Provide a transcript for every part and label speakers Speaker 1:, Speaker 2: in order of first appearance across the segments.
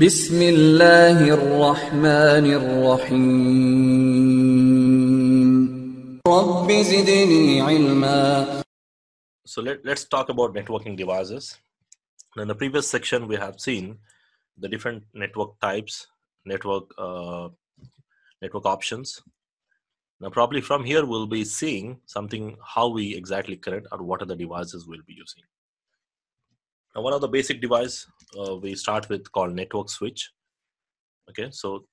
Speaker 1: بسم الله الرحمن الرحيم رب زدني علما So let, let's talk about networking devices. In the previous section, we have seen the different network types, network uh, network options. Now, probably from here, we'll be seeing something how we exactly connect or what are the devices we'll be using. Now, one of the basic device uh, we start with called network switch. Okay, so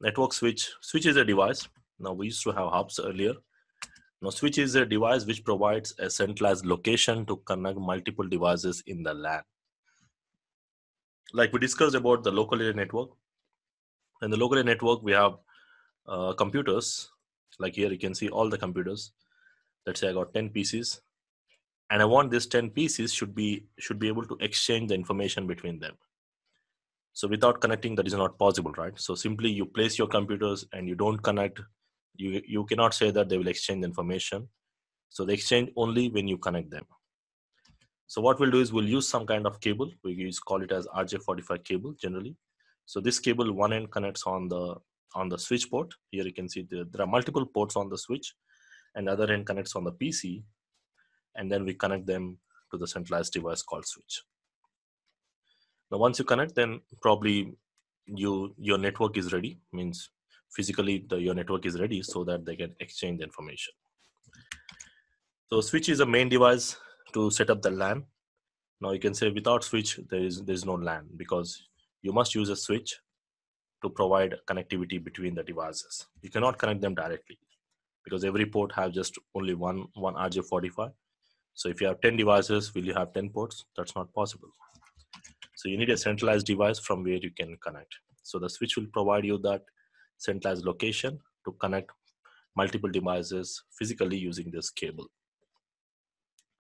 Speaker 1: network switch, switch is a device. Now we used to have hubs earlier. Now switch is a device which provides a centralized location to connect multiple devices in the LAN. Like we discussed about the local area network. In the local area network, we have uh, computers. Like here you can see all the computers. Let's say I got 10 PCs and i want these 10 pieces should be should be able to exchange the information between them so without connecting that is not possible right so simply you place your computers and you don't connect you you cannot say that they will exchange information so they exchange only when you connect them so what we'll do is we'll use some kind of cable we use call it as rj45 cable generally so this cable one end connects on the on the switch port here you can see the, there are multiple ports on the switch and other end connects on the pc and then we connect them to the centralized device called switch. Now, once you connect, then probably you your network is ready. Means physically the, your network is ready so that they can exchange information. So switch is a main device to set up the LAN. Now you can say without switch there is there is no LAN because you must use a switch to provide connectivity between the devices. You cannot connect them directly because every port have just only one one RJ45 so if you have 10 devices, will you have 10 ports? That's not possible. So you need a centralized device from where you can connect. So the switch will provide you that centralized location to connect multiple devices physically using this cable.